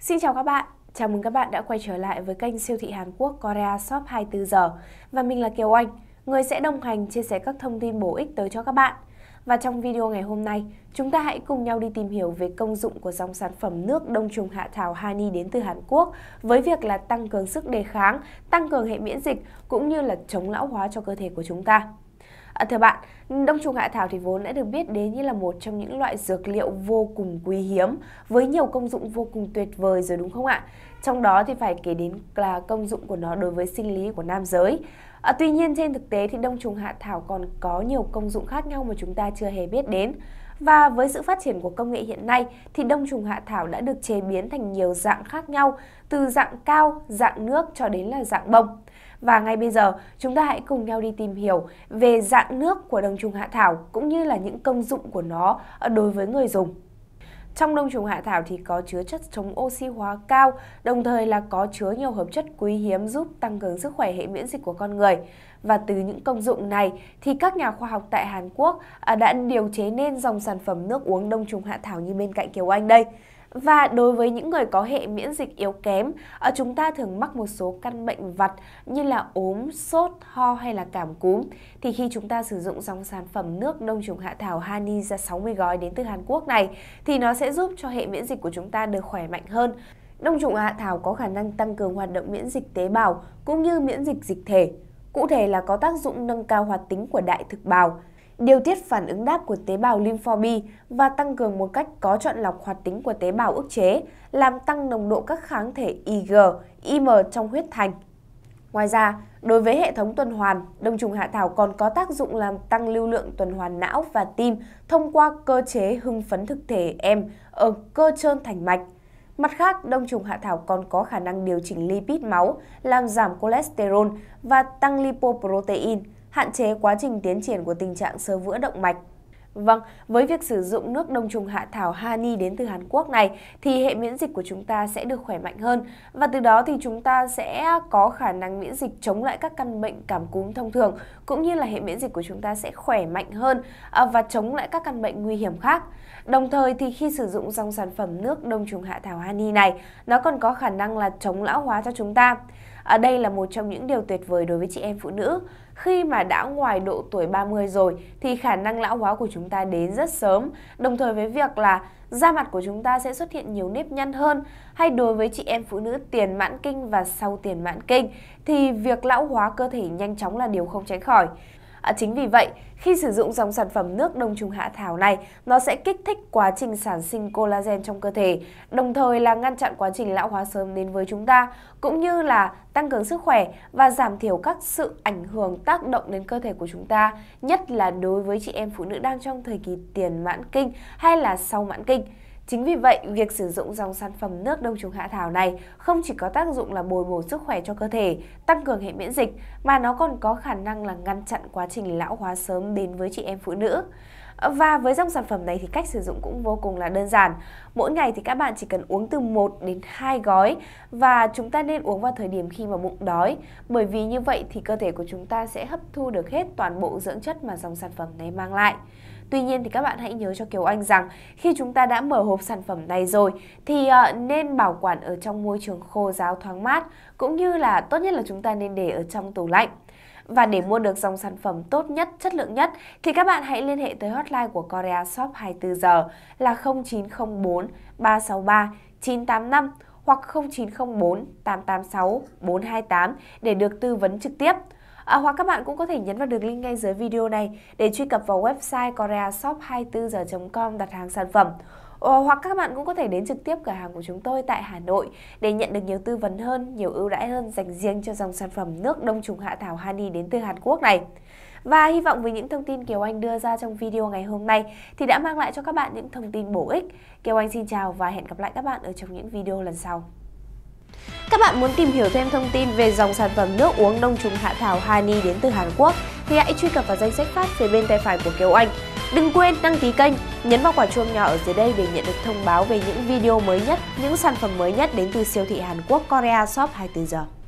Xin chào các bạn, chào mừng các bạn đã quay trở lại với kênh siêu thị Hàn Quốc Korea Shop 24 giờ và mình là Kiều Anh, người sẽ đồng hành chia sẻ các thông tin bổ ích tới cho các bạn. Và trong video ngày hôm nay, chúng ta hãy cùng nhau đi tìm hiểu về công dụng của dòng sản phẩm nước đông trùng hạ thảo Hani đến từ Hàn Quốc với việc là tăng cường sức đề kháng, tăng cường hệ miễn dịch cũng như là chống lão hóa cho cơ thể của chúng ta. À, thưa bạn, đông trùng hạ thảo thì vốn đã được biết đến như là một trong những loại dược liệu vô cùng quý hiếm với nhiều công dụng vô cùng tuyệt vời rồi đúng không ạ? Trong đó thì phải kể đến là công dụng của nó đối với sinh lý của nam giới. À, tuy nhiên trên thực tế thì đông trùng hạ thảo còn có nhiều công dụng khác nhau mà chúng ta chưa hề biết đến. Và với sự phát triển của công nghệ hiện nay thì đông trùng hạ thảo đã được chế biến thành nhiều dạng khác nhau, từ dạng cao, dạng nước cho đến là dạng bông. Và ngay bây giờ chúng ta hãy cùng nhau đi tìm hiểu về dạng dạng nước của đông trùng hạ thảo cũng như là những công dụng của nó đối với người dùng. Trong đông trùng hạ thảo thì có chứa chất chống oxy hóa cao, đồng thời là có chứa nhiều hợp chất quý hiếm giúp tăng cường sức khỏe hệ miễn dịch của con người. Và từ những công dụng này thì các nhà khoa học tại Hàn Quốc à, đã điều chế nên dòng sản phẩm nước uống đông trùng hạ thảo như bên cạnh Kiều Anh đây. Và đối với những người có hệ miễn dịch yếu kém, ờ, chúng ta thường mắc một số căn bệnh vặt như là ốm, sốt, ho hay là cảm cúm. Thì khi chúng ta sử dụng dòng sản phẩm nước đông trùng hạ thảo Hani ra 60 gói đến từ Hàn Quốc này thì nó sẽ giúp cho hệ miễn dịch của chúng ta được khỏe mạnh hơn. Đông trùng hạ thảo có khả năng tăng cường hoạt động miễn dịch tế bào cũng như miễn dịch dịch thể. Cụ thể là có tác dụng nâng cao hoạt tính của đại thực bào, điều tiết phản ứng đáp của tế bào lympho B và tăng cường một cách có chọn lọc hoạt tính của tế bào ức chế, làm tăng nồng độ các kháng thể IG, IM trong huyết thành. Ngoài ra, đối với hệ thống tuần hoàn, đông trùng hạ thảo còn có tác dụng làm tăng lưu lượng tuần hoàn não và tim thông qua cơ chế hưng phấn thực thể em ở cơ trơn thành mạch. Mặt khác, đông trùng hạ thảo còn có khả năng điều chỉnh lipid máu, làm giảm cholesterol và tăng lipoprotein, hạn chế quá trình tiến triển của tình trạng sơ vữa động mạch. Vâng, với việc sử dụng nước đông trùng hạ thảo Hani đến từ Hàn Quốc này thì hệ miễn dịch của chúng ta sẽ được khỏe mạnh hơn và từ đó thì chúng ta sẽ có khả năng miễn dịch chống lại các căn bệnh cảm cúm thông thường cũng như là hệ miễn dịch của chúng ta sẽ khỏe mạnh hơn à, và chống lại các căn bệnh nguy hiểm khác. Đồng thời thì khi sử dụng dòng sản phẩm nước đông trùng hạ thảo Hani này nó còn có khả năng là chống lão hóa cho chúng ta. À, đây là một trong những điều tuyệt vời đối với chị em phụ nữ. Khi mà đã ngoài độ tuổi 30 rồi thì khả năng lão hóa của chúng ta đến rất sớm, đồng thời với việc là da mặt của chúng ta sẽ xuất hiện nhiều nếp nhăn hơn hay đối với chị em phụ nữ tiền mãn kinh và sau tiền mãn kinh thì việc lão hóa cơ thể nhanh chóng là điều không tránh khỏi. À, chính vì vậy, khi sử dụng dòng sản phẩm nước đông trùng hạ thảo này, nó sẽ kích thích quá trình sản sinh collagen trong cơ thể, đồng thời là ngăn chặn quá trình lão hóa sớm đến với chúng ta, cũng như là tăng cường sức khỏe và giảm thiểu các sự ảnh hưởng tác động đến cơ thể của chúng ta, nhất là đối với chị em phụ nữ đang trong thời kỳ tiền mãn kinh hay là sau mãn kinh. Chính vì vậy, việc sử dụng dòng sản phẩm nước đông trùng hạ thảo này không chỉ có tác dụng là bồi bổ sức khỏe cho cơ thể, tăng cường hệ miễn dịch, mà nó còn có khả năng là ngăn chặn quá trình lão hóa sớm đến với chị em phụ nữ. Và với dòng sản phẩm này thì cách sử dụng cũng vô cùng là đơn giản. Mỗi ngày thì các bạn chỉ cần uống từ 1 đến 2 gói và chúng ta nên uống vào thời điểm khi mà bụng đói bởi vì như vậy thì cơ thể của chúng ta sẽ hấp thu được hết toàn bộ dưỡng chất mà dòng sản phẩm này mang lại. Tuy nhiên thì các bạn hãy nhớ cho Kiều Anh rằng khi chúng ta đã mở hộp sản phẩm này rồi thì ờ, nên bảo quản ở trong môi trường khô ráo thoáng mát cũng như là tốt nhất là chúng ta nên để ở trong tủ lạnh. Và để mua được dòng sản phẩm tốt nhất, chất lượng nhất thì các bạn hãy liên hệ tới hotline của Korea Shop 24 giờ là 0904 363 985 hoặc 0904 886 428 để được tư vấn trực tiếp. À, hoặc các bạn cũng có thể nhấn vào đường link ngay dưới video này để truy cập vào website koreashop24h.com đặt hàng sản phẩm. Ờ, hoặc các bạn cũng có thể đến trực tiếp cửa hàng của chúng tôi tại Hà Nội để nhận được nhiều tư vấn hơn, nhiều ưu đãi hơn dành riêng cho dòng sản phẩm nước đông trùng hạ thảo Hani đến từ Hàn Quốc này. Và hy vọng với những thông tin Kiều Anh đưa ra trong video ngày hôm nay thì đã mang lại cho các bạn những thông tin bổ ích. Kiều Anh xin chào và hẹn gặp lại các bạn ở trong những video lần sau. Các bạn muốn tìm hiểu thêm thông tin về dòng sản phẩm nước uống đông trùng hạ thảo Hani đến từ Hàn Quốc thì hãy truy cập vào danh sách phát phía bên tay phải của Kiều Anh. Đừng quên đăng ký kênh, nhấn vào quả chuông nhỏ ở dưới đây để nhận được thông báo về những video mới nhất, những sản phẩm mới nhất đến từ siêu thị Hàn Quốc Korea Shop 24 giờ.